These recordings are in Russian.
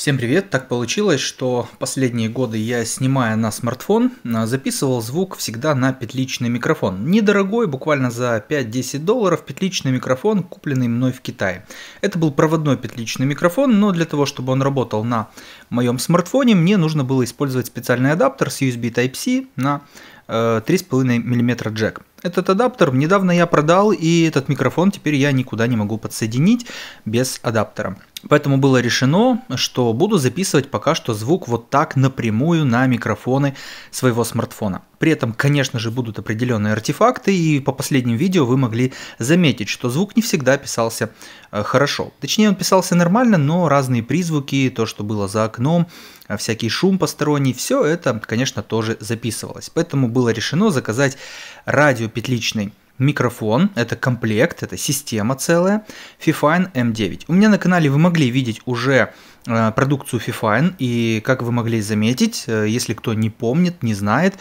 Всем привет! Так получилось, что последние годы я, снимая на смартфон, а, записывал звук всегда на петличный микрофон. Недорогой, буквально за 5-10 долларов, петличный микрофон, купленный мной в Китае. Это был проводной петличный микрофон, но для того, чтобы он работал на моем смартфоне, мне нужно было использовать специальный адаптер с USB Type-C на 3,5 э, мм джек. Этот адаптер недавно я продал, и этот микрофон теперь я никуда не могу подсоединить без адаптера. Поэтому было решено, что буду записывать пока что звук вот так напрямую на микрофоны своего смартфона. При этом, конечно же, будут определенные артефакты, и по последним видео вы могли заметить, что звук не всегда писался э, хорошо. Точнее, он писался нормально, но разные призвуки, то, что было за окном, э, всякий шум посторонний, все это, конечно, тоже записывалось. Поэтому было решено заказать радиопетличный микрофон, это комплект, это система целая, Fifine M9. У меня на канале вы могли видеть уже э, продукцию Fifine, и как вы могли заметить, э, если кто не помнит, не знает,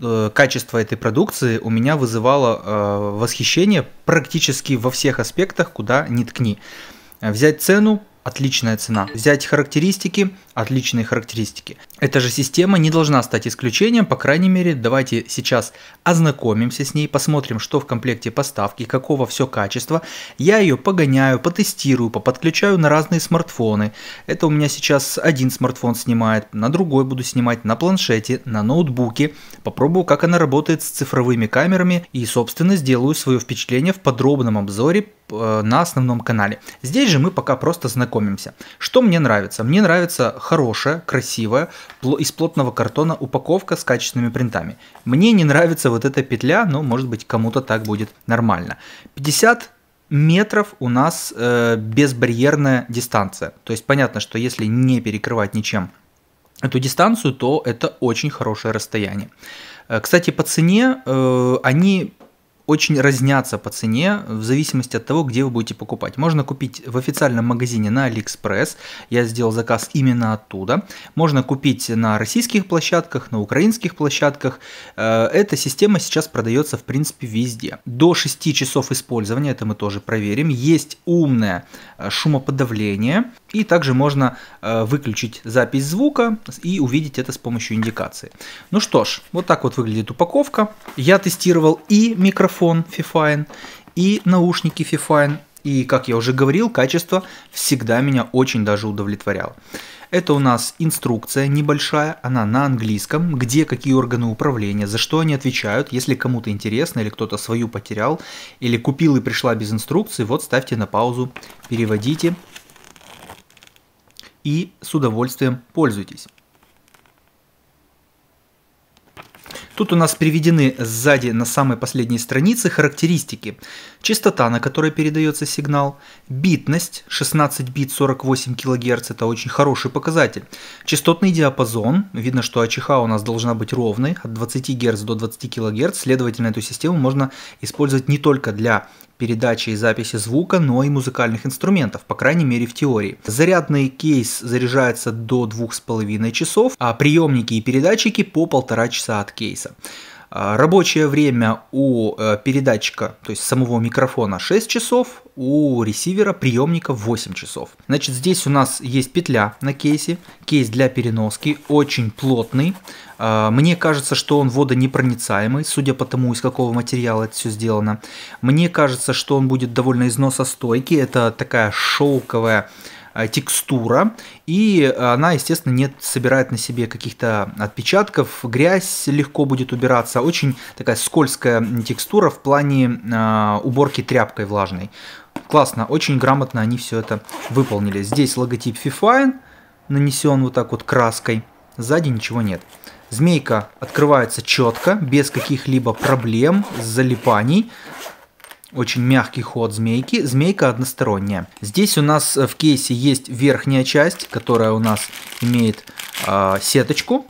э, качество этой продукции у меня вызывало восхищение практически во всех аспектах, куда ни ткни. Взять цену, отличная цена. Взять характеристики, отличные характеристики. Эта же система не должна стать исключением, по крайней мере, давайте сейчас ознакомимся с ней, посмотрим, что в комплекте поставки, какого все качества. Я ее погоняю, потестирую, подключаю на разные смартфоны. Это у меня сейчас один смартфон снимает, на другой буду снимать, на планшете, на ноутбуке. Попробую, как она работает с цифровыми камерами и, собственно, сделаю свое впечатление в подробном обзоре Э, на основном канале. Здесь же мы пока просто знакомимся. Что мне нравится? Мне нравится хорошая, красивая, из плотного картона упаковка с качественными принтами. Мне не нравится вот эта петля, но может быть кому-то так будет нормально. 50 метров у нас э, безбарьерная дистанция. То есть понятно, что если не перекрывать ничем эту дистанцию, то это очень хорошее расстояние. Э, кстати, по цене э, они очень разнятся по цене в зависимости от того, где вы будете покупать. Можно купить в официальном магазине на AliExpress, я сделал заказ именно оттуда. Можно купить на российских площадках, на украинских площадках. Э, эта система сейчас продается в принципе везде. До 6 часов использования, это мы тоже проверим, есть умное э, шумоподавление. И также можно э, выключить запись звука и увидеть это с помощью индикации. Ну что ж, вот так вот выглядит упаковка. Я тестировал и микрофон, микрофон Fifine и наушники Fifine. И, как я уже говорил, качество всегда меня очень даже удовлетворяло. Это у нас инструкция небольшая, она на английском, где какие органы управления, за что они отвечают, если кому-то интересно или кто-то свою потерял, или купил и пришла без инструкции, вот ставьте на паузу, переводите и с удовольствием пользуйтесь. Тут у нас приведены сзади на самой последней странице характеристики. Частота, на которой передается сигнал, битность 16 бит 48 кГц, это очень хороший показатель. Частотный диапазон, видно, что АЧХ у нас должна быть ровной, от 20 Гц до 20 кГц, следовательно, эту систему можно использовать не только для передачи и записи звука, но и музыкальных инструментов, по крайней мере в теории. Зарядный кейс заряжается до 2,5 часов, а приемники и передатчики по полтора часа от кейса. А, рабочее время у э, передатчика, то есть самого микрофона 6 часов, у ресивера приемника 8 часов. Значит, здесь у нас есть петля на кейсе, кейс для переноски, очень плотный. А, мне кажется, что он водонепроницаемый, судя по тому, из какого материала это все сделано. Мне кажется, что он будет довольно износостойкий, это такая шелковая Э, текстура, и э, она, естественно, не собирает на себе каких-то отпечатков, грязь легко будет убираться, очень такая скользкая текстура в плане э, уборки тряпкой влажной. Классно, очень грамотно они все это выполнили. Здесь логотип Fifine нанесен вот так вот краской, сзади ничего нет. Змейка открывается четко, без каких-либо проблем, залипаний. Очень мягкий ход змейки. Змейка односторонняя. Здесь у нас э, в кейсе есть верхняя часть, которая у нас имеет э, сеточку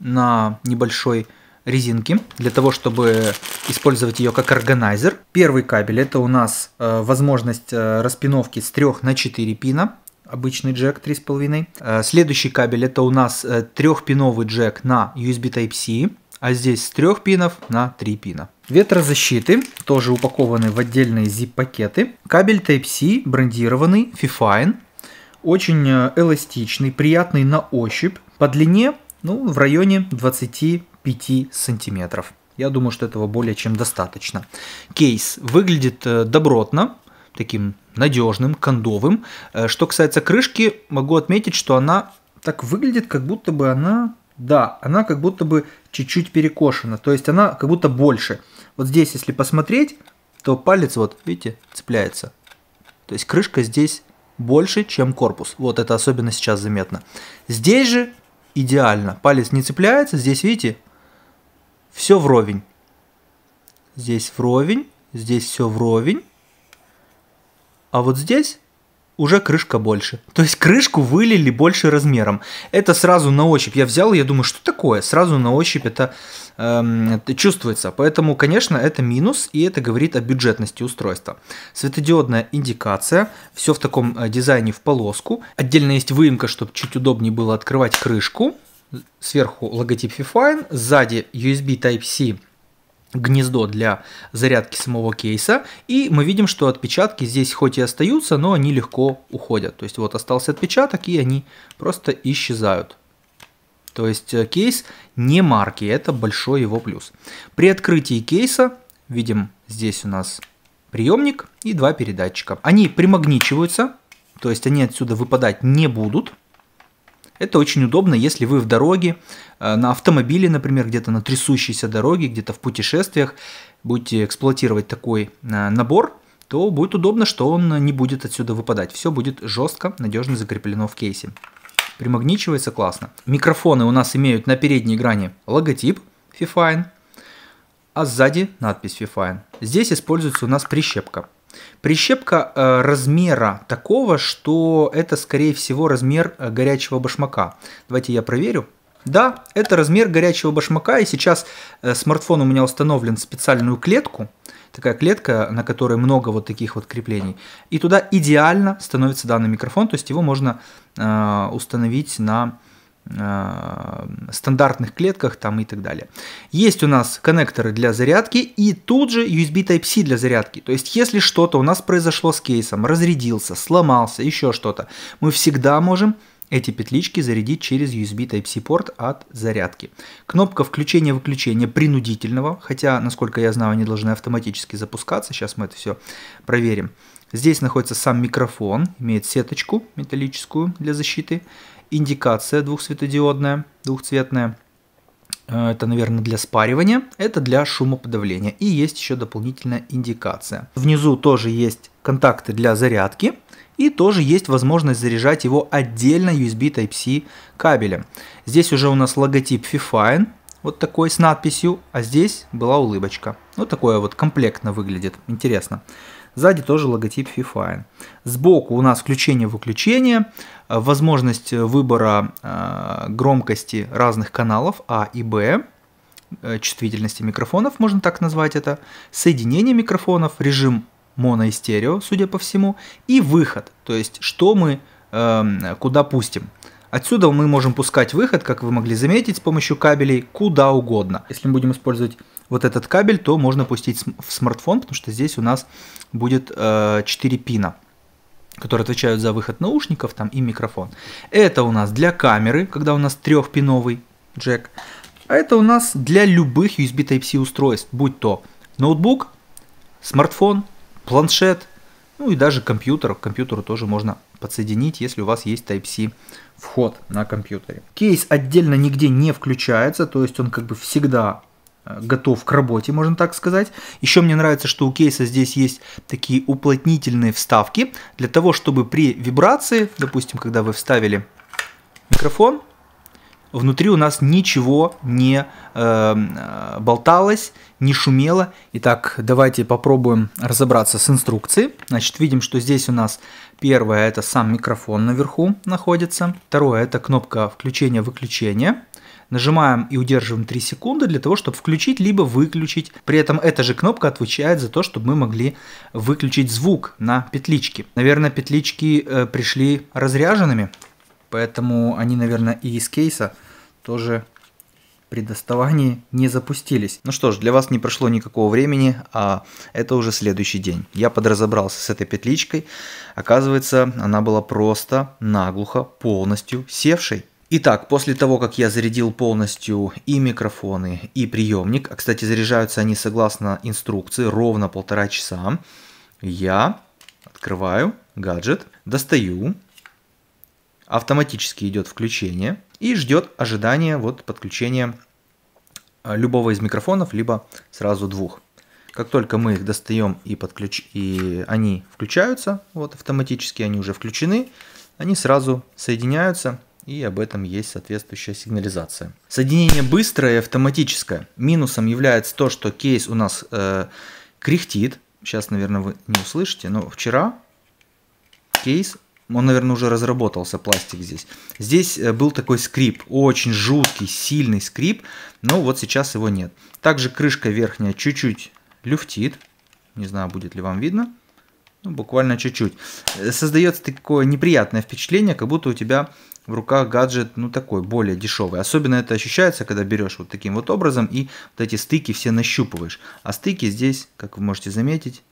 на небольшой резинке для того, чтобы использовать ее как органайзер. Первый кабель это у нас э, возможность э, распиновки с 3 на 4 пина. Обычный джек 3,5. Э, следующий кабель это у нас э, трехпиновый джек на USB Type-C а здесь с 3 пинов на 3 пина. Ветрозащиты тоже упакованы в отдельные zip-пакеты. Кабель Type-C брендированный, Fifine. Очень э, эластичный, приятный на ощупь. По длине ну, в районе 25 сантиметров. Я думаю, что этого более чем достаточно. Кейс выглядит э, добротно, таким надежным, кондовым. Э, что касается крышки, могу отметить, что она так выглядит, как будто бы она да, она как будто бы чуть-чуть перекошена, то есть она как будто больше. Вот здесь, если посмотреть, то палец, вот, видите, цепляется. То есть крышка здесь больше, чем корпус. Вот это особенно сейчас заметно. Здесь же идеально. Палец не цепляется, здесь, видите, все вровень. Здесь вровень, здесь все вровень. А вот здесь уже крышка больше. То есть крышку вылили больше размером. Это сразу на ощупь. Я взял, я думаю, что такое? Сразу на ощупь это, эм, это чувствуется. Поэтому, конечно, это минус, и это говорит о бюджетности устройства. Светодиодная индикация, все в таком э, дизайне в полоску. Отдельно есть выемка, чтобы чуть удобнее было открывать крышку. Сверху логотип Fifine, сзади USB Type-C гнездо для зарядки самого кейса. И мы видим, что отпечатки здесь хоть и остаются, но они легко уходят. То есть вот остался отпечаток, и они просто исчезают. То есть э, кейс не марки, это большой его плюс. При открытии кейса видим здесь у нас приемник и два передатчика. Они примагничиваются, то есть они отсюда выпадать не будут. Это очень удобно, если вы в дороге, э, на автомобиле, например, где-то на трясущейся дороге, где-то в путешествиях, будете эксплуатировать такой э, набор, то будет удобно, что он не будет отсюда выпадать. Все будет жестко, надежно закреплено в кейсе. Примагничивается классно. Микрофоны у нас имеют на передней грани логотип Fifine, а сзади надпись Fifine. Здесь используется у нас прищепка. Прищепка э, размера такого, что это, скорее всего, размер э, горячего башмака. Давайте я проверю. Да, это размер горячего башмака, и сейчас э, смартфон у меня установлен в специальную клетку, такая клетка, на которой много вот таких вот креплений, и туда идеально становится данный микрофон, то есть его можно э, установить на Э, стандартных клетках там и так далее. Есть у нас коннекторы для зарядки и тут же USB Type-C для зарядки. То есть если что-то у нас произошло с кейсом, разрядился, сломался, еще что-то, мы всегда можем эти петлички зарядить через USB Type-C порт от зарядки. Кнопка включения-выключения принудительного, хотя, насколько я знаю, они должны автоматически запускаться. Сейчас мы это все проверим. Здесь находится сам микрофон, имеет сеточку металлическую для защиты индикация двухсветодиодная, двухцветная. Э, это, наверное, для спаривания, это для шумоподавления. И есть еще дополнительная индикация. Внизу тоже есть контакты для зарядки. И тоже есть возможность заряжать его отдельно USB Type-C кабелем. Здесь уже у нас логотип Fifine, вот такой с надписью, а здесь была улыбочка. Вот такое вот комплектно выглядит, интересно. Сзади тоже логотип FIFINE. Сбоку у нас включение-выключение, э, возможность э, выбора э, громкости разных каналов А и Б, чувствительности микрофонов, можно так назвать это, соединение микрофонов, режим моно и стерео, судя по всему, и выход, то есть что мы эм, куда пустим. Отсюда мы можем пускать выход, как вы могли заметить, с помощью кабелей куда угодно. Если мы будем использовать вот этот кабель, то можно пустить в смартфон, потому что здесь у нас будет э, 4 пина которые отвечают за выход наушников там и микрофон. Это у нас для камеры, когда у нас трехпиновый джек. А это у нас для любых USB Type-C устройств, будь то ноутбук, смартфон, планшет, ну и даже компьютер. К компьютеру тоже можно подсоединить, если у вас есть Type-C вход на компьютере. Кейс отдельно нигде не включается, то есть он как бы всегда э, готов к работе, можно так сказать. Еще мне нравится, что у кейса здесь есть такие уплотнительные вставки для того, чтобы при вибрации, допустим, когда вы вставили микрофон, внутри у нас ничего не э, э, болталось, не шумело. Итак, давайте попробуем разобраться с инструкцией. Значит, видим, что здесь у нас первое это сам микрофон наверху находится. Второе это кнопка включения-выключения. Нажимаем и удерживаем 3 секунды для того, чтобы включить либо выключить. При этом эта же кнопка отвечает за то, чтобы мы могли выключить звук на петличке. Наверное, петлички э, пришли разряженными, поэтому они, наверное, и из кейса тоже при доставании не запустились. Ну что ж, для вас не прошло никакого времени, а это уже следующий день. Я подразобрался с этой петличкой. Оказывается, она была просто наглухо полностью севшей. Итак, после того, как я зарядил полностью и микрофоны, и приемник, а, кстати, заряжаются они согласно инструкции ровно полтора часа, я открываю гаджет, достаю, автоматически идет включение – и ждет ожидания вот подключения а, любого из микрофонов, либо сразу двух. Как только мы их достаем и, подключ... и они включаются, вот автоматически они уже включены, они сразу соединяются, и об этом есть соответствующая сигнализация. Соединение быстрое и автоматическое. Минусом является то, что кейс у нас э, кряхтит. Сейчас, наверное, вы не услышите, но вчера кейс он, наверное, уже разработался, пластик здесь. Здесь э, был такой скрип, очень жуткий, сильный скрип, но вот сейчас его нет. Также крышка верхняя чуть-чуть люфтит, не знаю, будет ли вам видно, ну, буквально чуть-чуть. Э, создается такое неприятное впечатление, как будто у тебя в руках гаджет, ну, такой, более дешевый. Особенно это ощущается, когда берешь вот таким вот образом и вот эти стыки все нащупываешь. А стыки здесь, как вы можете заметить,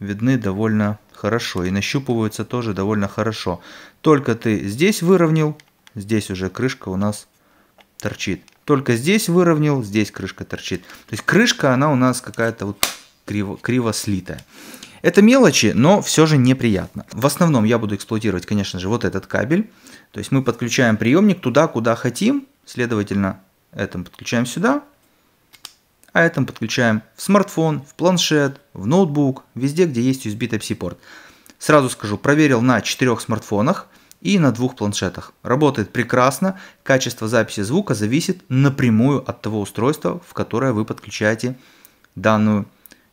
видны довольно хорошо и нащупываются тоже довольно хорошо. Только ты здесь выровнял, здесь уже крышка у нас торчит. Только здесь выровнял, здесь крышка торчит. То есть крышка, она у нас какая-то вот криво, криво слитая. Это мелочи, но все же неприятно. В основном я буду эксплуатировать, конечно же, вот этот кабель. То есть мы подключаем приемник туда, куда хотим. Следовательно, этом подключаем сюда. А это подключаем в смартфон, в планшет, в ноутбук, везде, где есть USB Type-C порт. Сразу скажу, проверил на четырех смартфонах и на двух планшетах. Работает прекрасно, качество записи звука зависит напрямую от того устройства, в которое вы подключаете данную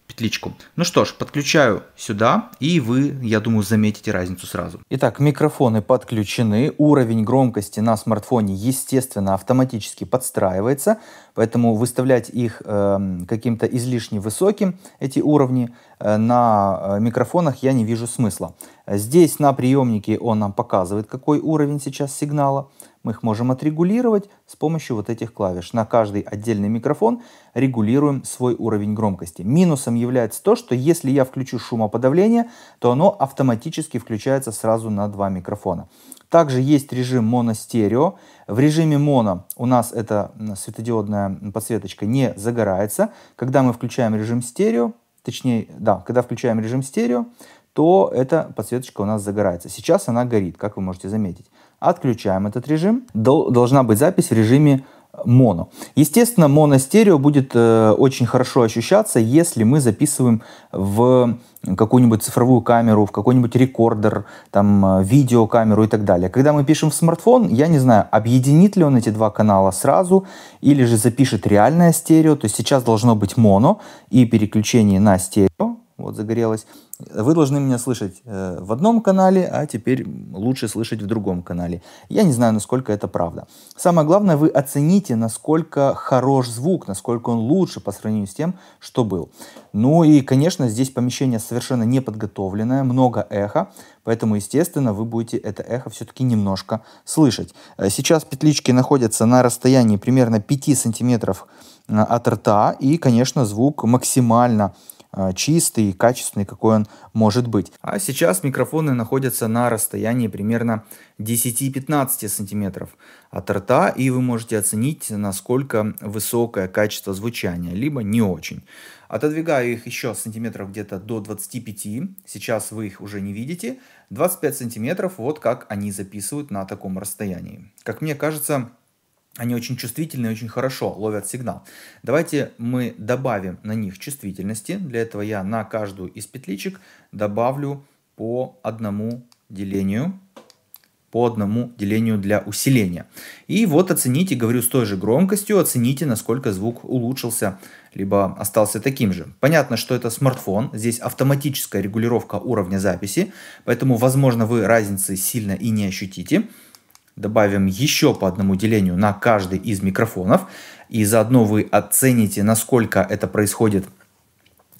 петличку. Ну что ж, подключаю сюда, и вы, я думаю, заметите разницу сразу. Итак, микрофоны подключены, уровень громкости на смартфоне, естественно, автоматически подстраивается, поэтому выставлять их э, каким-то излишне высоким, эти уровни, э, на э, микрофонах я не вижу смысла. Здесь на приемнике он нам показывает, какой уровень сейчас сигнала, мы их можем отрегулировать с помощью вот этих клавиш. На каждый отдельный микрофон регулируем свой уровень громкости. Минусом является то, что если я включу шумоподавление, то оно автоматически включается сразу на два микрофона. Также есть режим моностерео. В режиме моно у нас эта светодиодная подсветочка не загорается. Когда мы включаем режим стерео, точнее, да, когда включаем режим стерео, то эта подсветочка у нас загорается. Сейчас она горит, как вы можете заметить. Отключаем этот режим. должна быть запись в режиме э, моно. Естественно, моно-стерео будет э, очень хорошо ощущаться, если мы записываем в какую-нибудь цифровую камеру, в какой-нибудь рекордер, там, э, видеокамеру и так далее. Когда мы пишем в смартфон, я не знаю, объединит ли он эти два канала сразу, или же запишет реальное стерео, то есть сейчас должно быть моно и переключение на стерео, вот загорелось. Вы должны меня слышать э, в одном канале, а теперь лучше слышать в другом канале. Я не знаю, насколько это правда. Самое главное, вы оцените, насколько хорош звук, насколько он лучше по сравнению с тем, что был. Ну и, конечно, здесь помещение совершенно неподготовленное, много эхо, поэтому, естественно, вы будете это эхо все-таки немножко слышать. Э, сейчас петлички находятся на расстоянии примерно 5 сантиметров э, от рта, и, конечно, звук максимально Э, чистый и качественный, какой он может быть. А сейчас микрофоны находятся на расстоянии примерно 10-15 сантиметров от рта, и вы можете оценить, насколько высокое качество звучания, либо не очень. Отодвигаю их еще сантиметров где-то до 25, сейчас вы их уже не видите. 25 сантиметров, вот как они записывают на таком расстоянии. Как мне кажется, они очень чувствительны и очень хорошо ловят сигнал. Давайте мы добавим на них чувствительности. Для этого я на каждую из петличек добавлю по одному делению по одному делению для усиления. И вот оцените, говорю с той же громкостью, оцените, насколько звук улучшился, либо остался таким же. Понятно, что это смартфон, здесь автоматическая регулировка уровня записи, поэтому, возможно, вы разницы сильно и не ощутите добавим еще по одному делению на каждый из микрофонов, и заодно вы оцените, насколько это происходит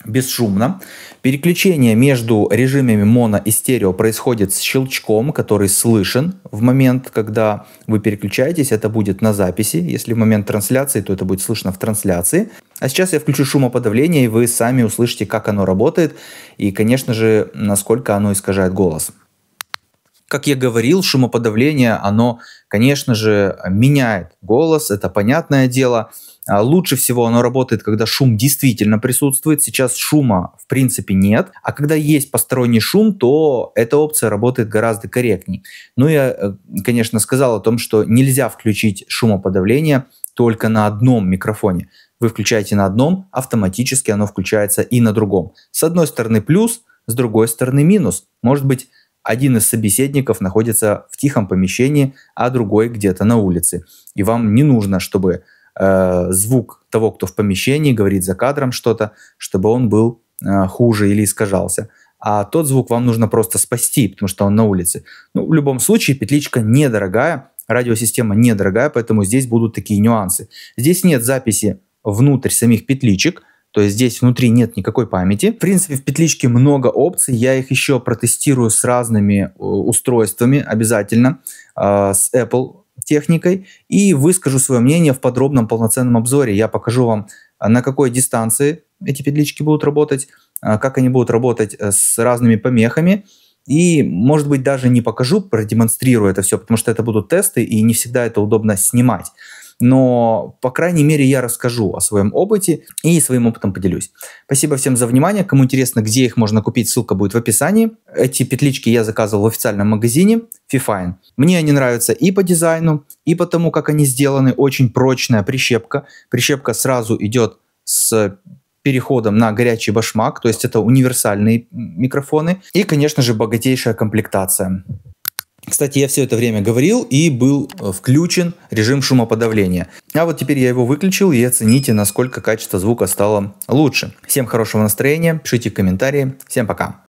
бесшумно. Переключение между режимами моно и стерео происходит с щелчком, который слышен в момент, когда вы переключаетесь. Это будет на записи. Если в момент трансляции, то это будет слышно в трансляции. А сейчас я включу шумоподавление, и вы сами услышите, как оно работает, и, конечно же, насколько оно искажает голос. Как я говорил, шумоподавление, оно, конечно же, меняет голос, это понятное дело. А, лучше всего оно работает, когда шум действительно присутствует. Сейчас шума в принципе нет. А когда есть посторонний шум, то эта опция работает гораздо корректней. Ну, я, э, конечно, сказал о том, что нельзя включить шумоподавление только на одном микрофоне. Вы включаете на одном, автоматически оно включается и на другом. С одной стороны плюс, с другой стороны минус. Может быть, один из собеседников находится в тихом помещении, а другой где-то на улице. И вам не нужно, чтобы э, звук того, кто в помещении, говорит за кадром что-то, чтобы он был э, хуже или искажался. А тот звук вам нужно просто спасти, потому что он на улице. Ну, в любом случае, петличка недорогая, радиосистема недорогая, поэтому здесь будут такие нюансы. Здесь нет записи внутрь самих петличек – то есть здесь внутри нет никакой памяти. В принципе, в петличке много опций. Я их еще протестирую с разными э, устройствами обязательно, э, с Apple техникой и выскажу свое мнение в подробном полноценном обзоре. Я покажу вам, э, на какой дистанции эти петлички будут работать, как они будут работать с разными помехами. И, может быть, даже не покажу, продемонстрирую это все, потому что это будут тесты, и не всегда это удобно снимать но, по крайней мере, я расскажу о своем опыте и своим опытом поделюсь. Спасибо всем за внимание. Кому интересно, где их можно купить, ссылка будет в описании. Эти петлички я заказывал в официальном магазине Fifine. Мне они нравятся и по дизайну, и по тому, как они сделаны. Очень прочная прищепка. Прищепка сразу идет с переходом на горячий башмак, то есть это универсальные микрофоны. И, конечно же, богатейшая комплектация. Кстати, я все это время говорил и был э, включен режим шумоподавления. А вот теперь я его выключил и оцените, насколько качество звука стало лучше. Всем хорошего настроения, пишите комментарии. Всем пока.